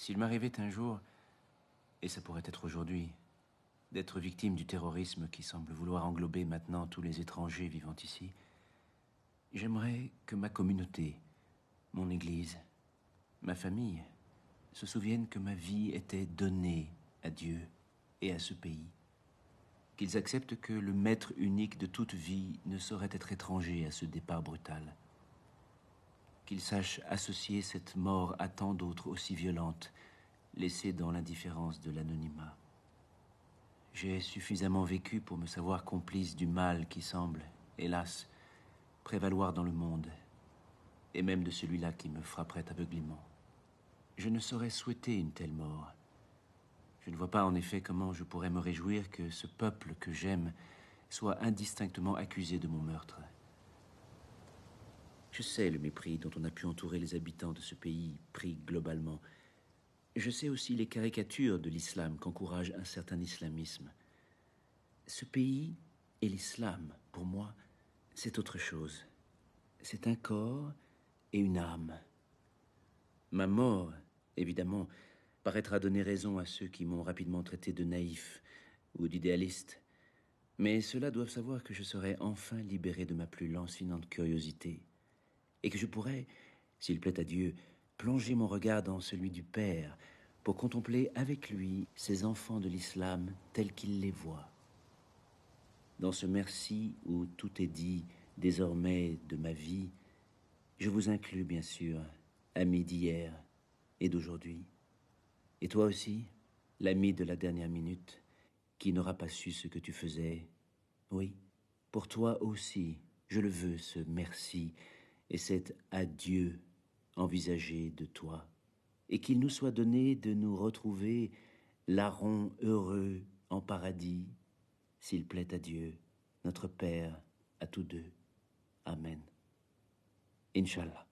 S'il m'arrivait un jour, et ça pourrait être aujourd'hui, d'être victime du terrorisme qui semble vouloir englober maintenant tous les étrangers vivant ici, j'aimerais que ma communauté, mon église, ma famille se souviennent que ma vie était donnée à Dieu et à ce pays. Qu'ils acceptent que le maître unique de toute vie ne saurait être étranger à ce départ brutal qu'il sache associer cette mort à tant d'autres aussi violentes, laissées dans l'indifférence de l'anonymat. J'ai suffisamment vécu pour me savoir complice du mal qui semble, hélas, prévaloir dans le monde, et même de celui-là qui me frapperait aveuglément. Je ne saurais souhaiter une telle mort. Je ne vois pas en effet comment je pourrais me réjouir que ce peuple que j'aime soit indistinctement accusé de mon meurtre. Je sais le mépris dont on a pu entourer les habitants de ce pays, pris globalement. Je sais aussi les caricatures de l'islam qu'encourage un certain islamisme. Ce pays et l'islam, pour moi, c'est autre chose. C'est un corps et une âme. Ma mort, évidemment, paraîtra donner raison à ceux qui m'ont rapidement traité de naïf ou d'idéaliste. Mais ceux-là doivent savoir que je serai enfin libéré de ma plus lancinante curiosité et que je pourrais, s'il plaît à Dieu, plonger mon regard dans celui du Père pour contempler avec lui ses enfants de l'islam tels qu'il les voit. Dans ce merci où tout est dit désormais de ma vie, je vous inclus bien sûr, ami d'hier et d'aujourd'hui, et toi aussi, l'ami de la dernière minute, qui n'aura pas su ce que tu faisais. Oui, pour toi aussi, je le veux, ce merci, et cet adieu envisagé de toi, et qu'il nous soit donné de nous retrouver larrons heureux en paradis, s'il plaît à Dieu, notre Père, à tous deux. Amen. Inch'Allah.